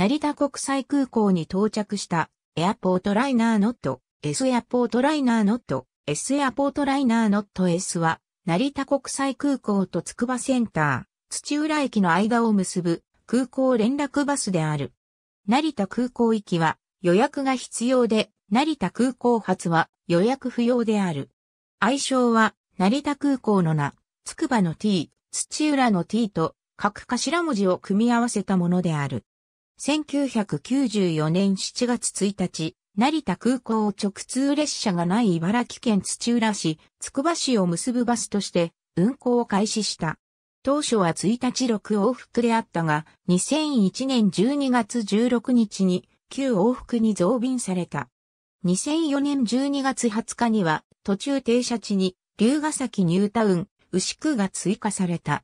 成田国際空港に到着したエアポートライナーノット S エアポートライナーノット S エアポートライナーノット S は成田国際空港と筑波センター、土浦駅の間を結ぶ空港連絡バスである。成田空港行きは予約が必要で、成田空港発は予約不要である。愛称は成田空港の名、筑波の t、土浦の t と各頭文字を組み合わせたものである。1994年7月1日、成田空港を直通列車がない茨城県土浦市、つくば市を結ぶバスとして運行を開始した。当初は1日6往復であったが、2001年12月16日に9往復に増便された。2004年12月20日には途中停車地に龍ヶ崎ニュータウン、牛久が追加された。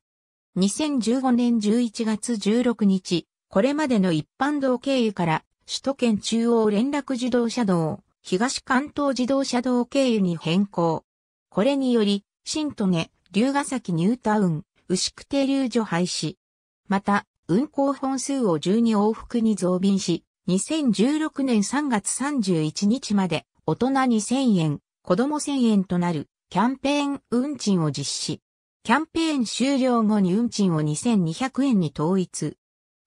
2015年11月16日、これまでの一般道経由から、首都圏中央連絡自動車道、東関東自動車道経由に変更。これにより、新都根、龍ヶ崎ニュータウン、牛久停留所廃止。また、運行本数を12往復に増便し、2016年3月31日まで、大人2000円、子供1000円となる、キャンペーン運賃を実施。キャンペーン終了後に運賃を2200円に統一。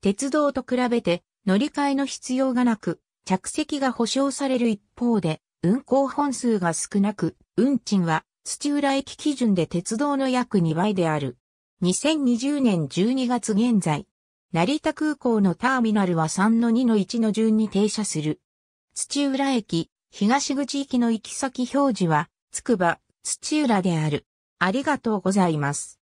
鉄道と比べて乗り換えの必要がなく、着席が保証される一方で、運行本数が少なく、運賃は土浦駅基準で鉄道の約2倍である。2020年12月現在、成田空港のターミナルは3-2-1の順に停車する。土浦駅、東口行きの行き先表示は、つくば、土浦である。ありがとうございます。